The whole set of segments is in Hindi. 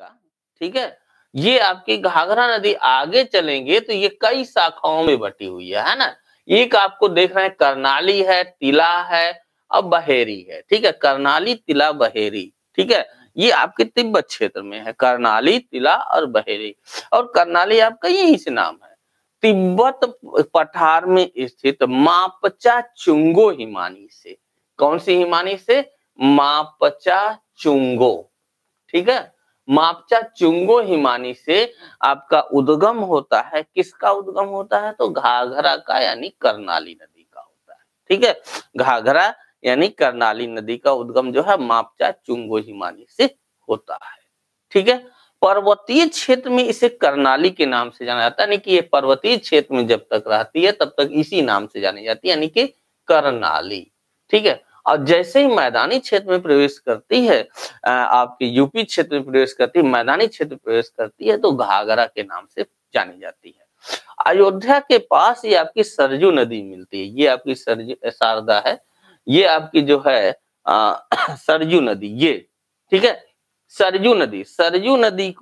मिलेगा ठीक है ये आपकी घाघरा नदी आगे चलेंगे तो ये कई शाखाओं में बटी हुई है है ना एक आपको देख रहे हैं करनाली है तिला है और बहेरी है ठीक है करनाली तिला बहेरी ठीक है ये आपके तिब्बत क्षेत्र में है करनाली तिला और बहेरी और करनाली आपका यही से नाम है तिब्बत पठार में स्थित मापचा चुंगो हिमानी से कौन सी हिमानी से मापचा चुंगो ठीक है मापचा चुंगो हिमानी से आपका उद्गम होता है किसका उद्गम होता है तो घाघरा का यानी करनाली नदी का होता है ठीक है घाघरा यानी करनाली नदी का उद्गम जो है मापचा चुंगो हिमानी से होता है ठीक है पर्वतीय क्षेत्र में इसे करनाली के नाम से जाना जाता है यानी कि ये पर्वतीय क्षेत्र में जब तक रहती है तब तक इसी नाम से जानी जाती है यानी कि करनाली ठीक है और जैसे ही मैदानी क्षेत्र में प्रवेश करती है आपके यूपी क्षेत्र में प्रवेश करती है मैदानी क्षेत्र में प्रवेश करती है तो घाघरा के नाम से जानी जाती है अयोध्या के पास ये आपकी सरजू नदी मिलती है ये आपकी सरजू शारदा है ये आपकी जो है आ, सरजू नदी ये ठीक है सरजू नदी सरजू नदी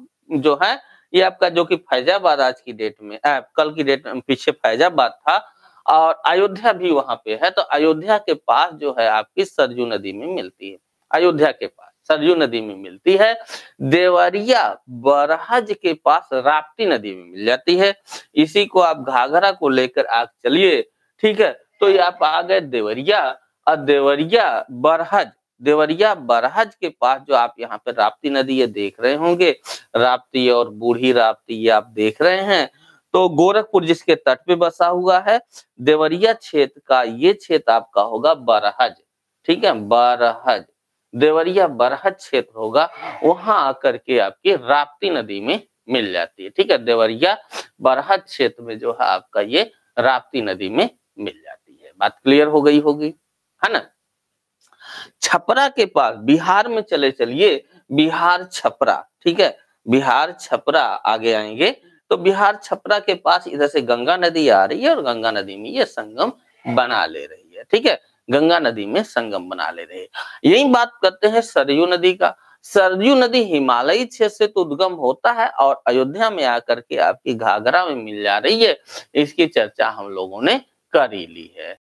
जो है ये आपका जो कि फैजाबाद आज की डेट में आ, कल की डेट में पीछे फैजाबाद था और अयोध्या भी वहां पे है तो अयोध्या के पास जो है आपकी सरजू नदी में मिलती है अयोध्या के पास सरजू नदी में मिलती है देवरिया बरहज के पास राप्ती नदी में मिल जाती है इसी को आप घाघरा को लेकर आग चलिए ठीक है तो ये आप आ गए देवरिया और देवरिया बरहज देवरिया बरहज के पास जो आप यहाँ पे राप्ती नदी ये देख रहे होंगे राप्ती और बूढ़ी राप्ती ये आप देख रहे हैं तो गोरखपुर जिसके तट पे बसा हुआ है देवरिया क्षेत्र का ये क्षेत्र आपका होगा बरहज ठीक है बरहज देवरिया बरहज क्षेत्र होगा वहां आकर के आपकी राप्ती नदी में मिल जाती है ठीक है देवरिया बरहज क्षेत्र में जो है आपका ये राप्ती नदी में मिल जाती है बात क्लियर हो गई होगी है ना छपरा के पास बिहार में चले चलिए बिहार छपरा ठीक है बिहार छपरा आगे आएंगे तो बिहार छपरा के पास इधर से गंगा नदी आ रही है और गंगा नदी में ये संगम बना ले रही है ठीक है गंगा नदी में संगम बना ले रही है यही बात करते हैं सरयू नदी का सरयू नदी हिमालयी क्षेत्र से तो उद्गम होता है और अयोध्या में आकर के आपकी घाघरा में मिल जा रही है इसकी चर्चा हम लोगों ने करी ली है